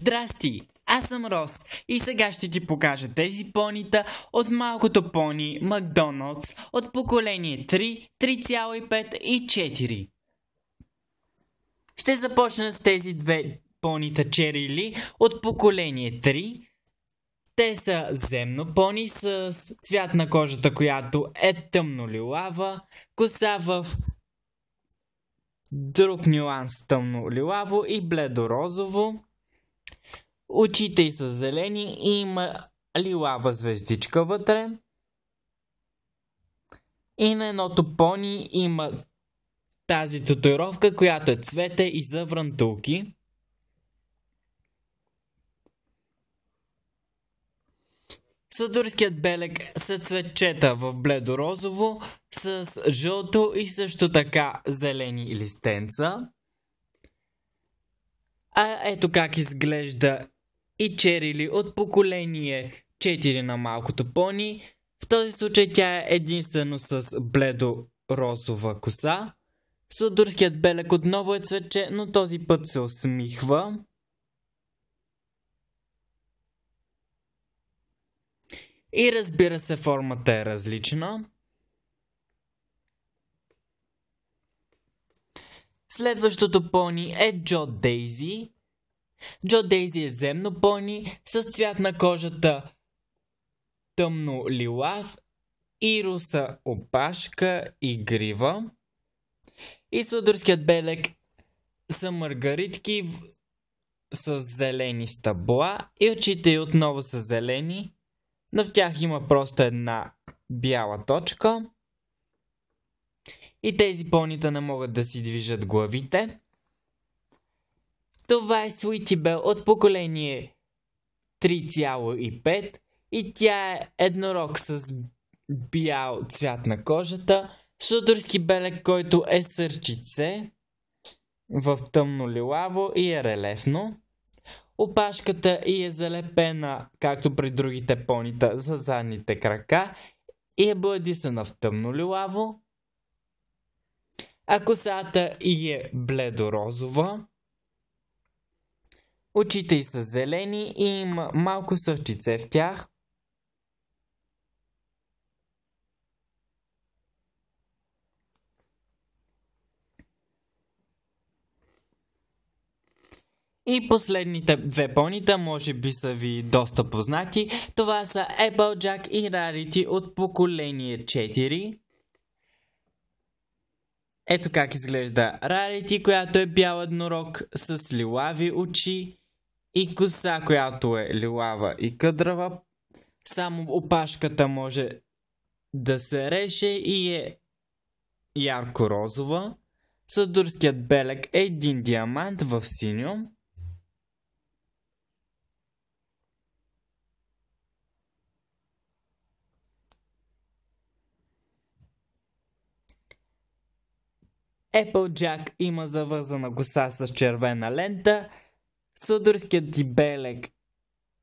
Здрасти! Аз съм Рос и сега ще ти покажа тези понита от малкото пони Макдоналдс от поколение 3, 3,5 и 4. Ще започна с тези две понита черили от поколение 3. Те са земно пони с цвят на кожата, която е тъмно лилава, коса в друг нюанс тъмно лилаво и бледо розово. Очите й са зелени и има лилава звездичка вътре. И на едното пони има тази татуировка, която е цвете и за врантулки. белек са цветчета в бледо розово с жълто и също така зелени листенца. А ето как изглежда и черили от поколение 4 на малкото пони. В този случай тя е единствено с бледо-розова коса. Судурският белек отново е цвече, но този път се усмихва. И разбира се, формата е различна. Следващото пони е Джо Дейзи. Джо Дейзи е земно пони с цвят на кожата тъмно лилав и руса опашка и грива. И судорският белек са маргаритки с зелени стъбла и очите й отново са зелени, но в тях има просто една бяла точка. И тези понита не могат да си движат главите. Това е Sweetie Belle от поколение 3,5 и тя е еднорог с бял цвят на кожата, шудорски белек, който е сърчице в тъмно лилаво и е релефно. Опашката и е залепена, както при другите понита, за задните крака и е бладисана в тъмно лилаво. А косата и е бледорозова. Очите й са зелени и има малко сърчице в тях. И последните две понита може би са ви доста познати. Това са Applejack и Rarity от поколение 4. Ето как изглежда Rarity, която е бял еднорог с лилави очи и коса, която е лилава и къдрава. Само опашката може да се реже и е ярко-розова. Съдурският белек е един диамант в синьо. Applejack има завързана коса с червена лента – Судорският ти белег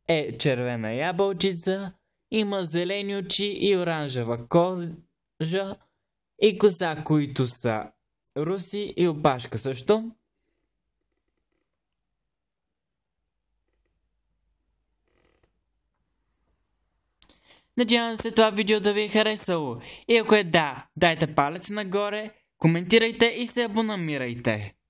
е червена ябълчица, има зелени очи и оранжева кожа и коса, които са руси и опашка също. Надявам се това видео да ви е харесало. И ако е да, дайте палец нагоре, коментирайте и се абонамирайте.